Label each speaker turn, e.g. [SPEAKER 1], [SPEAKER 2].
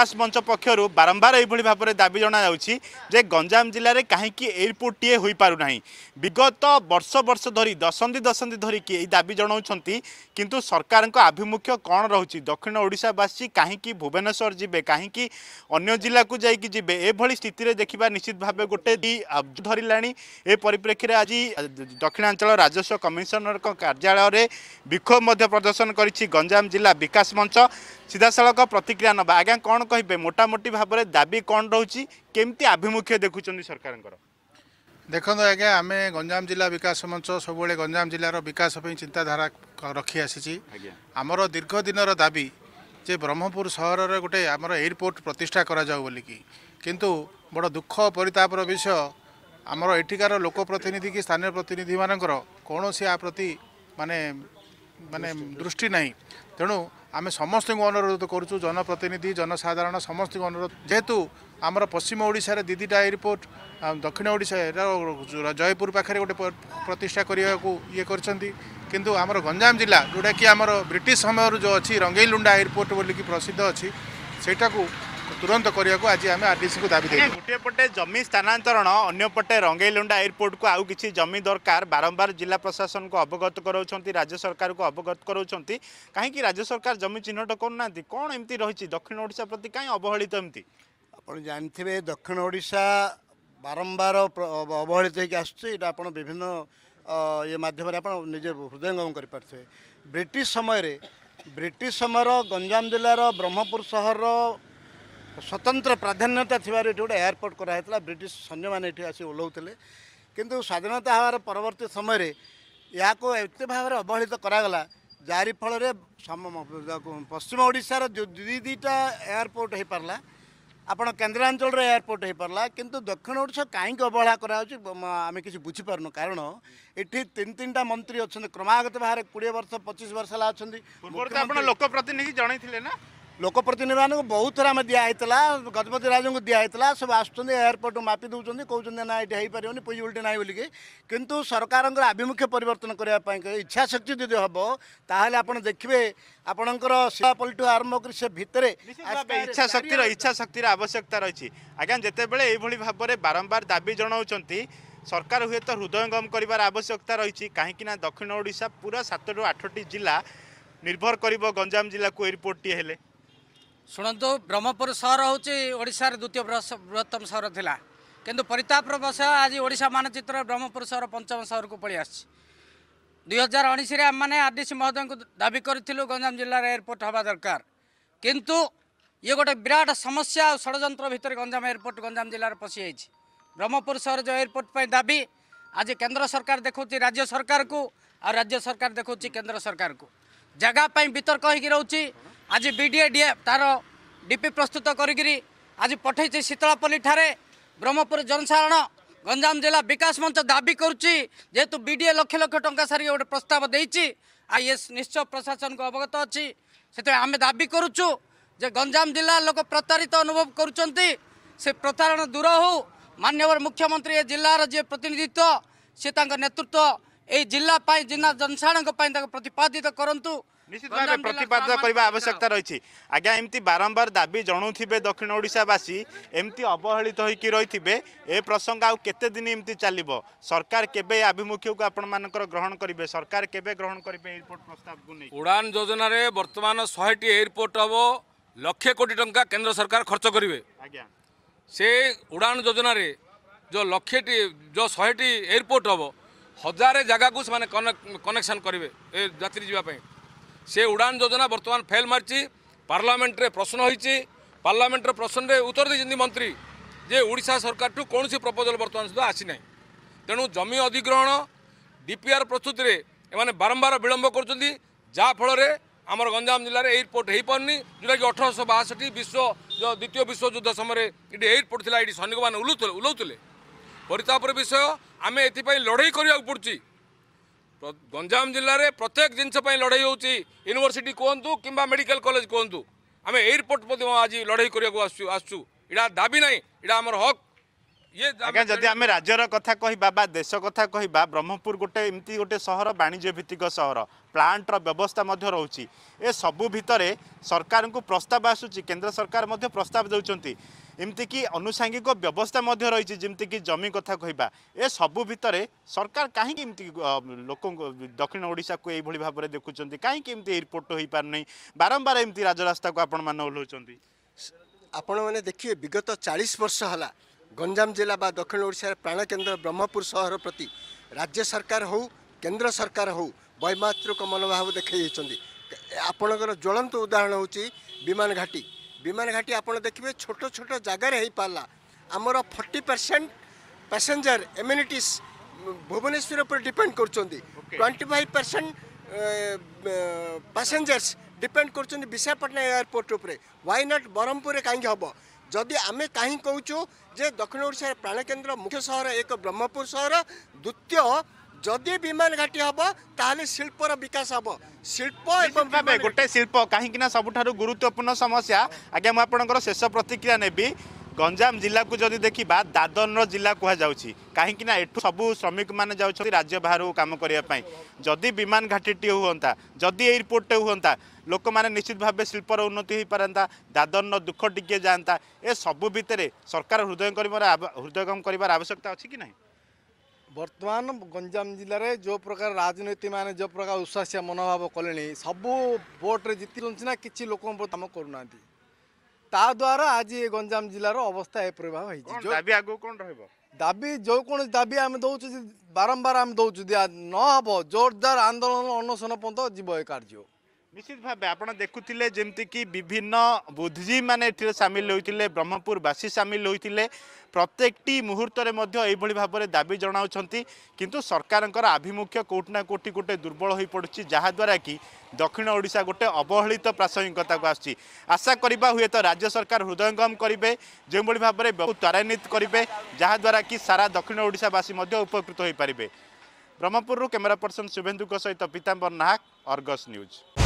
[SPEAKER 1] বিকাশ মঞ্চ পক্ষর বারম্বার এইভাবে ভাবে দাবি জনাযাচ্ছে যে গঞ্জাম জেলার কী এয়ারপোর্টটিয়ে হয়ে পু না বিগত বর্ষ বর্ষ ধর দশন্ধি দশন্ধি ধরিকি এই দাবি জনাওছেন কিন্তু সরকার আভিমুখ্য কণ রয়েছে দক্ষিণ ওড়শাবাসী কী ভুবনেশ্বর যাবে কী অন্য জেলাকে যাই যাবে এভাবে স্থিতি দেখা নিশ্চিত ভাবে গোটে ধরলা এ পরিপ্রেক্ষী আজ দক্ষিণাঞ্চল রাজস্ব কমিশনর কার্যালয়ের বিক্ষোভ প্রদর্শন করেছে গঞ্জাম জেলা বিকাশ মঞ্চ ସିଧାସଳଖ ପ୍ରତିକ୍ରିୟା ନେବା ଆଜ୍ଞା କ'ଣ କହିବେ ମୋଟାମୋଟି ଭାବରେ ଦାବି କ'ଣ ରହୁଛି କେମିତି ଆଭିମୁଖ୍ୟ ଦେଖୁଛନ୍ତି ସରକାରଙ୍କର ଦେଖନ୍ତୁ ଆଜ୍ଞା ଆମେ ଗଞ୍ଜାମ ଜିଲ୍ଲା ବିକାଶ ମଞ୍ଚ ସବୁବେଳେ ଗଞ୍ଜାମ ଜିଲ୍ଲାର ବିକାଶ ପାଇଁ ଚିନ୍ତାଧାରା ରଖିଆସିଛି ଆମର ଦୀର୍ଘ ଦିନର ଦାବି ଯେ ବ୍ରହ୍ମପୁର ସହରରେ ଗୋଟେ ଆମର ଏୟାରପୋର୍ଟ ପ୍ରତିଷ୍ଠା କରାଯାଉ ବୋଲିକି କିନ୍ତୁ ବଡ଼ ଦୁଃଖ ପରିତାପର ବିଷୟ ଆମର ଏଠିକାର ଲୋକ ପ୍ରତିନିଧି କି ସ୍ଥାନୀୟ ପ୍ରତିନିଧିମାନଙ୍କର କୌଣସି ଆ ପ୍ରତି ମାନେ ମାନେ ଦୃଷ୍ଟି ନାହିଁ ତେଣୁ ଆମେ ସମସ୍ତଙ୍କୁ ଅନୁରୋଧ କରୁଛୁ ଜନପ୍ରତିନିଧି ଜନସାଧାରଣ ସମସ୍ତଙ୍କୁ ଅନୁରୋଧ ଯେହେତୁ ଆମର ପଶ୍ଚିମ ଓଡ଼ିଶାରେ ଦିଦିଟା ଏୟାରପୋର୍ଟ ଦକ୍ଷିଣ ଓଡ଼ିଶାର ଜୟପୁର ପାଖରେ ଗୋଟେ ପ୍ରତିଷ୍ଠା କରିବାକୁ ଇଏ କରିଛନ୍ତି କିନ୍ତୁ ଆମର ଗଞ୍ଜାମ ଜିଲ୍ଲା ଯେଉଁଟାକି ଆମର ବ୍ରିଟିଶ ସମୟରୁ ଯେଉଁ ଅଛି ରଙ୍ଗେଇଲୁଣ୍ଡା ଏୟାରପୋର୍ଟ ବୋଲିକି ପ୍ରସିଦ୍ଧ ଅଛି ସେଇଟାକୁ ତୁରନ୍ତ କରିବାକୁ ଆଜି ଆମେ ଆରଡିସିକୁ ଦାବି ଦେଇଛୁ ଗୋଟିଏ ପଟେ ଜମି ସ୍ଥାନାନ୍ତରଣ ଅନ୍ୟପଟେ ରଙ୍ଗେଇଲୁଣ୍ଡା ଏୟାରପୋର୍ଟକୁ ଆଉ କିଛି ଜମି ଦରକାର ବାରମ୍ବାର ଜିଲ୍ଲା ପ୍ରଶାସନକୁ ଅବଗତ କରାଉଛନ୍ତି ରାଜ୍ୟ ସରକାରକୁ ଅବଗତ କରାଉଛନ୍ତି କାହିଁକି ରାଜ୍ୟ ସରକାର ଜମି ଚିହ୍ନଟ କରୁନାହାନ୍ତି କ'ଣ ଏମିତି ରହିଛି ଦକ୍ଷିଣ ଓଡ଼ିଶା ପ୍ରତି
[SPEAKER 2] କାହିଁ ଅବହେଳିତ ଏମିତି ଆପଣ ଜାଣିଥିବେ ଦକ୍ଷିଣ ଓଡ଼ିଶା ବାରମ୍ବାର ଅବହେଳିତ ହେଇକି ଆସୁଛି ଏଇଟା ଆପଣ ବିଭିନ୍ନ ଇଏ ମାଧ୍ୟମରେ ଆପଣ ନିଜେ ହୃଦୟଙ୍ଗମ କରିପାରୁଥିବେ ବ୍ରିଟିଶ ସମୟରେ ବ୍ରିଟିଶ ସମୟର ଗଞ୍ଜାମ ଜିଲ୍ଲାର ବ୍ରହ୍ମପୁର ସହରର ସ୍ୱତନ୍ତ୍ର ପ୍ରାଧାନ୍ୟତା ଥିବାରୁ ଏଠି ଗୋଟେ ଏୟାରପୋର୍ଟ କରାହେଇଥିଲା ବ୍ରିଟିଶ ସୈନ୍ୟମାନେ ଏଠି ଆସି ଓହ୍ଲଉଥିଲେ କିନ୍ତୁ ସ୍ୱାଧୀନତା ହେବାର ପରବର୍ତ୍ତୀ ସମୟରେ ଏହାକୁ ଏତେ ଭାବରେ ଅବହେଳିତ କରାଗଲା ଯାହାରି ଫଳରେ ପଶ୍ଚିମ ଓଡ଼ିଶାର ଦୁଇ ଦୁଇଟା ଏୟାରପୋର୍ଟ ହୋଇପାରିଲା ଆପଣ କେନ୍ଦ୍ରାଞ୍ଚଳର ଏୟାରପୋର୍ଟ ହୋଇପାରିଲା କିନ୍ତୁ ଦକ୍ଷିଣ ଓଡ଼ିଶା କାହିଁକି ଅବହେଳା କରାହେଉଛି ଆମେ କିଛି ବୁଝିପାରୁନୁ କାରଣ ଏଠି ତିନି ତିନିଟା ମନ୍ତ୍ରୀ ଅଛନ୍ତି କ୍ରମାଗତ ଭାବରେ କୋଡ଼ିଏ ବର୍ଷ ପଚିଶ ବର୍ଷ ହେଲା ଅଛନ୍ତି ଲୋକପ୍ରତିନିଧି ଜଣେଇଥିଲେ ନା ଲୋକପ୍ରତିନିଧିମାନଙ୍କୁ ବହୁତ ଥର ଆମେ ଦିଆହେଇଥିଲା ଗଜପତି ରାଜାଙ୍କୁ ଦିଆହେଇଥିଲା ସବୁ ଆସୁଛନ୍ତି ଏୟାରପୋର୍ଟ ମାପି ଦେଉଛନ୍ତି କହୁଛନ୍ତି ନା ଏଠି ହେଇପାରିବନି ପଜିବିଲିଟି ନାହିଁ ବୋଲିକି କିନ୍ତୁ ସରକାରଙ୍କର ଆଭିମୁଖ୍ୟ ପରିବର୍ତ୍ତନ କରିବା ପାଇଁ ଇଚ୍ଛାଶକ୍ତି ଯଦି ହେବ ତାହେଲେ ଆପଣ ଦେଖିବେ ଆପଣଙ୍କର ସେପଲିଠୁ ଆରମ୍ଭ କରି ସେ ଭିତରେ ଇଚ୍ଛାଶକ୍ତିର
[SPEAKER 1] ଇଚ୍ଛାଶକ୍ତିର ଆବଶ୍ୟକତା ରହିଛି ଆଜ୍ଞା ଯେତେବେଳେ ଏଇଭଳି ଭାବରେ ବାରମ୍ବାର ଦାବି ଜଣାଉଛନ୍ତି ସରକାର ହୁଏତ ହୃଦୟଙ୍ଗମ କରିବାର ଆବଶ୍ୟକତା ରହିଛି କାହିଁକିନା ଦକ୍ଷିଣ ଓଡ଼ିଶା ପୁରା ସାତରୁ ଆଠଟି
[SPEAKER 2] ଜିଲ୍ଲା ନିର୍ଭର କରିବ ଗଞ୍ଜାମ ଜିଲ୍ଲାକୁ ଏ ରିପୋର୍ଟଟିଏ ହେଲେ ଶୁଣନ୍ତୁ ବ୍ରହ୍ମପୁର ସହର ହେଉଛି ଓଡ଼ିଶାର ଦ୍ୱିତୀୟ ବୃହତ୍ତମ ସହର ଥିଲା କିନ୍ତୁ ପରିତାପର ବଶ ଆଜି ଓଡ଼ିଶା ମାନଚିତ୍ର ବ୍ରହ୍ମପୁର ସହର ପଞ୍ଚମ ସହରକୁ ପଳେଇ ଆସିଛି ଦୁଇ ହଜାର ଉଣେଇଶରେ ଆମେମାନେ ଆର୍ ଡି ସି ମହୋଦୟଙ୍କୁ ଦାବି କରିଥିଲୁ ଗଞ୍ଜାମ ଜିଲ୍ଲାରେ ଏୟାରପୋର୍ଟ ହେବା ଦରକାର କିନ୍ତୁ ଇଏ ଗୋଟେ ବିରାଟ ସମସ୍ୟା ଆଉ ଷଡ଼ଯନ୍ତ୍ର ଭିତରେ ଗଞ୍ଜାମ ଏୟାରପୋର୍ଟ ଗଞ୍ଜାମ ଜିଲ୍ଲାରେ ପଶିଯାଇଛି ବ୍ରହ୍ମପୁର ସହର ଯେଉଁ ଏୟାରପୋର୍ଟ ପାଇଁ ଦାବି ଆଜି କେନ୍ଦ୍ର ସରକାର ଦେଖାଉଛି ରାଜ୍ୟ ସରକାରକୁ ଆଉ ରାଜ୍ୟ ସରକାର ଦେଖାଉଛି କେନ୍ଦ୍ର ସରକାରକୁ ଜାଗା ପାଇଁ ବିତର୍କ ହୋଇକି ରହୁଛି আজি ବିଡ଼ିଏ ଡିଏ ତାର ଡିପି ପ୍ରସ୍ତୁତ କରିକିରି ଆଜି ପଠାଇଛି ଶୀତଳାପଲ୍ଲୀଠାରେ ବ୍ରହ୍ମପୁର ଜନସାଧାରଣ ଗଞ୍ଜାମ ଜିଲ୍ଲା ବିକାଶ ମଞ୍ଚ ଦାବି କରୁଛି ଯେହେତୁ ବିଡ଼ିଏ ଲକ୍ଷ ଲକ୍ଷ ଟଙ୍କା ସାରିକି ଗୋଟେ ପ୍ରସ୍ତାବ ଦେଇଛି ଆଇଏସ୍ ନିଶ୍ଚୟ ପ୍ରଶାସନକୁ ଅବଗତ ଅଛି ସେଥିପାଇଁ ଆମେ ଦାବି କରୁଛୁ ଯେ ଗଞ୍ଜାମ ଜିଲ୍ଲା ଲୋକ ପ୍ରତାରିତ ଅନୁଭବ କରୁଛନ୍ତି ସେ ପ୍ରତାରଣା ଦୂର ହେଉ ମାନ୍ୟବର ମୁଖ୍ୟମନ୍ତ୍ରୀ ଏ ଜିଲ୍ଲାର ଯିଏ ପ୍ରତିନିଧିତ୍ୱ ସେ ତାଙ୍କ ନେତୃତ୍ୱ এই জিল্লা পাই জিল্লা জনসাধারণ পাই তাকে প্রতিপাদিত করতু নিশ্চিত ভাবে প্রতিবাদ
[SPEAKER 1] করা আবশ্যকতা রয়েছে আজ্ঞা এমতি বারম্বার দাবি জনাওথিবে দক্ষিণ ওড়িশাবাসী এমতি অবহেলিত হইকি রইথিবে এ প্রসঙ্গ আউ কেতে দিন এমতি চালিব সরকার কেবে আভিমুখ্যকু আপনার গ্রহণ করবে সরকার কেবে গ্রহণ করবে এয়ারপোর্ট প্রস্তাবকু নেই
[SPEAKER 3] উড়ান যোজনার বর্তমান শহেটি এয়ারপোর্ট হব লক্ষে কোটি টঙ্কা কেন্দ্র সরকার খরচ করবে আজ্ঞা সে উড়ান যোজনার যে লক্ষেটি যে শহেটি এয়ারপোর্ট হব হজারে জায়গাকে সে কনেকশন করবে এ যাত্রী যাওয়া ସେ ଉଡ଼ାଣ ଯୋଜନା ବର୍ତ୍ତମାନ ଫେଲ୍ ମାରିଛି ପାର୍ଲାମେଣ୍ଟରେ ପ୍ରଶ୍ନ ହୋଇଛି ପାର୍ଲାମେଣ୍ଟର ପ୍ରଶ୍ନରେ ଉତ୍ତର ଦେଇଛନ୍ତି ମନ୍ତ୍ରୀ ଯେ ଓଡ଼ିଶା ସରକାରଠୁ କୌଣସି ପ୍ରପୋଜାଲ୍ ବର୍ତ୍ତମାନ ସୁଦ୍ଧା ଆସିନାହିଁ ତେଣୁ ଜମି ଅଧିଗ୍ରହଣ ଡିପିଆର୍ ପ୍ରସ୍ତୁତିରେ ଏମାନେ ବାରମ୍ବାର ବିଳମ୍ବ କରୁଛନ୍ତି ଯାହାଫଳରେ ଆମର ଗଞ୍ଜାମ ଜିଲ୍ଲାରେ ଏୟାରପୋର୍ଟ ହୋଇପାରୁନି ଯେଉଁଟାକି ଅଠରଶହ ବାଷଠି ବିଶ୍ୱ ଦ୍ୱିତୀୟ ବିଶ୍ୱଯୁଦ୍ଧ ସମୟରେ ଏଠି ଏୟାରପୋର୍ଟ ଥିଲା ଏଠି ସୈନିକମାନେ ଉଲଉଥିଲେ ଉଲଉଥିଲେ ପରିତାପର ବିଷୟ ଆମେ ଏଥିପାଇଁ ଲଢ଼େଇ କରିବାକୁ ପଡ଼ୁଛି ଗଞ୍ଜାମ ଜିଲ୍ଲାରେ ପ୍ରତ୍ୟେକ ଜିନିଷ ପାଇଁ ଲଢ଼େଇ ହେଉଛି ୟୁନିଭର୍ସିଟି କୁହନ୍ତୁ କିମ୍ବା ମେଡ଼ିକାଲ କଲେଜ କୁହନ୍ତୁ ଆମେ ଏୟାରପୋର୍ଟ ମଧ୍ୟ ଆଜି ଲଢ଼େଇ କରିବାକୁ ଆସୁ ଆସୁଛୁ ଏଇଟା ଦାବି ନାହିଁ ଏଇଟା ଆମର ହକ୍ ଇଏ ଆଜ୍ଞା ଯଦି ଆମେ
[SPEAKER 1] ରାଜ୍ୟର କଥା କହିବା ବା ଦେଶ କଥା କହିବା ବ୍ରହ୍ମପୁର ଗୋଟେ ଏମିତି ଗୋଟେ ସହର ବାଣିଜ୍ୟ ଭିତ୍ତିକ ସହର ପ୍ଲାଣ୍ଟର ବ୍ୟବସ୍ଥା ମଧ୍ୟ ରହୁଛି ଏ ସବୁ ଭିତରେ ସରକାରଙ୍କୁ ପ୍ରସ୍ତାବ ଆସୁଛି କେନ୍ଦ୍ର ସରକାର ମଧ୍ୟ ପ୍ରସ୍ତାବ ଦେଉଛନ୍ତି ଏମିତିକି ଆନୁଷାଙ୍ଗିକ ବ୍ୟବସ୍ଥା ମଧ୍ୟ ରହିଛି ଯେମିତିକି ଜମି କଥା କହିବା ଏସବୁ ଭିତରେ ସରକାର କାହିଁକି ଏମିତି ଲୋକଙ୍କୁ ଦକ୍ଷିଣ ଓଡ଼ିଶାକୁ ଏଇଭଳି ଭାବରେ ଦେଖୁଛନ୍ତି କାହିଁକି ଏମିତି ଏୟାରପୋର୍ଟ ହୋଇପାରୁନି ବାରମ୍ବାର ଏମିତି ରାଜରାସ୍ତାକୁ ଆପଣମାନେ ଓହ୍ଲାଉଛନ୍ତି
[SPEAKER 2] ଆପଣମାନେ ଦେଖିବେ ବିଗତ ଚାଳିଶ ବର୍ଷ ହେଲା ଗଞ୍ଜାମ ଜିଲ୍ଲା ବା ଦକ୍ଷିଣ ଓଡ଼ିଶାର ପ୍ରାଣକେନ୍ଦ୍ର ବ୍ରହ୍ମପୁର ସହର ପ୍ରତି ରାଜ୍ୟ ସରକାର ହେଉ କେନ୍ଦ୍ର ସରକାର ହେଉ ବୈମାତୃକ ମନୋଭାବ ଦେଖାଇ ଦେଇଛନ୍ତି ଆପଣଙ୍କର ଜ୍ୱଳନ୍ତ ଉଦାହରଣ ହେଉଛି ବିମାନ ଘାଟି ବିମାନ ଘାଟି ଆପଣ ଦେଖିବେ ଛୋଟ ଛୋଟ ଜାଗାରେ ହେଇପାରିଲା ଆମର forty percent passenger amenities Bhubaneswar ଉପରେ ଡିପେଣ୍ଡ କରୁଛନ୍ତି twenty five percent passengers depend କରୁଛନ୍ତି ବିଶାଖାପାଟଣା ଏୟାରପୋର୍ଟ ଉପରେ ୱାଇ ନଟ୍ ବ୍ରହ୍ମପୁରରେ କାହିଁକି ହେବ ଯଦି ଆମେ କାହିଁ କହୁଛୁ ଯେ ଦକ୍ଷିଣ ଓଡ଼ିଶାର ପ୍ରାଣକେନ୍ଦ୍ର ମୁଖ୍ୟ ସହର ଏକ ବ୍ରହ୍ମପୁର ସହର ଦ୍ୱିତୀୟ ଯଦି ବିମାନ ଘାଟି ହବ ତାହେଲେ ଶିଳ୍ପର ବିକାଶ ହବ
[SPEAKER 1] ଶିଳ୍ପ ଏବଂ ଭାବେ ଗୋଟେ ଶିଳ୍ପ କାହିଁକି ନା ସବୁଠାରୁ ଗୁରୁତ୍ୱପୂର୍ଣ୍ଣ ସମସ୍ୟା ଆଜ୍ଞା ମୁଁ ଆପଣଙ୍କର ଶେଷ ପ୍ରତିକ୍ରିୟା ନେବି ଗଞ୍ଜାମ ଜିଲ୍ଲାକୁ ଯଦି ଦେଖିବା ଦାଦନର ଜିଲ୍ଲା କୁହାଯାଉଛି କାହିଁକି ନା ଏଠୁ ସବୁ ଶ୍ରମିକମାନେ ଯାଉଛନ୍ତି ରାଜ୍ୟ ବାହାରକୁ କାମ କରିବା ପାଇଁ ଯଦି ବିମାନ ଘାଟିଟିଏ ହୁଅନ୍ତା ଯଦି ଏଇ ରିପୋର୍ଟଟେ ହୁଅନ୍ତା ଲୋକମାନେ ନିଶ୍ଚିତ ଭାବେ ଶିଳ୍ପର ଉନ୍ନତି ହୋଇପାରନ୍ତା ଦାଦନର ଦୁଃଖ ଟିକିଏ ଯାଆନ୍ତା ଏ ସବୁ ଭିତରେ ସରକାର ହୃଦୟ କରିବାର ହୃଦୟଙ୍ଗମ କରିବାର ଆବଶ୍ୟକତା ଅଛି କି ନାହିଁ
[SPEAKER 2] ବର୍ତ୍ତମାନ ଗଞ୍ଜାମ ଜିଲ୍ଲାରେ ଯେଉଁ ପ୍ରକାର ରାଜନୀତିମାନେ ଯେଉଁ ପ୍ରକାର ଉଶ୍ୱାସିଆ ମନୋଭାବ କଲେଣି ସବୁ ଭୋଟ୍ରେ ଜିତିଛନ୍ତି ନା କିଛି ଲୋକଙ୍କ ପ୍ରତି କାମ କରୁନାହାନ୍ତି ତା ତାଦ୍ୱାରା ଆଜି ଏ ଗଞ୍ଜାମ ଜିଲ୍ଲାର ଅବସ୍ଥା ଏପରି ଭାବ ହେଇଛି ଦାବି ଆଗକୁ କ'ଣ ରହିବ ଦାବି ଯେକୌଣସି ଦାବି ଆମେ ଦେଉଛୁ ବାରମ୍ବାର ଆମେ ଦେଉଛୁ ନହେବ ଜୋରଦାର ଆନ୍ଦୋଳନ ଅନଶନ ପର୍ଯ୍ୟନ୍ତ ଯିବ ଏ କାର୍ଯ୍ୟ
[SPEAKER 1] নিশ্চিত ভাবে আপনার দেখুলে যেমিকি বিভিন্ন বুদ্ধিজীবী মানে এটি সামিল হয়েছে ব্রহ্মপুরবাসী সামিল হয়েছে প্রত্যেকটি মুহূর্তে মধ্য এইভাবে ভাবে দাবি জনাওছেন কিন্তু সরকারঙ্কর আভিমুখ্য কোটি না কোটি গোটে দুর্বল হয়ে পড়ুছি যাদ্বারা কি দক্ষিণ ওড়শা গোটে অবহেলিত প্রাসঙ্গিকতাকে আসছে আশা করা হুয়েত রাজ্য সরকার হৃদয়ঙ্গম করবে যেভাবে ভাবে ত্বরান্বিত করবে যাদ্বারা কি সারা দক্ষিণ ওড়শাবাসী মধ্য উপকৃত হয়ে পারে ব্রহ্মপুরু ক্যামেরা পর্সন শুভেন্দু সহ পিতাম্বর নাহক অর্গস নিউজ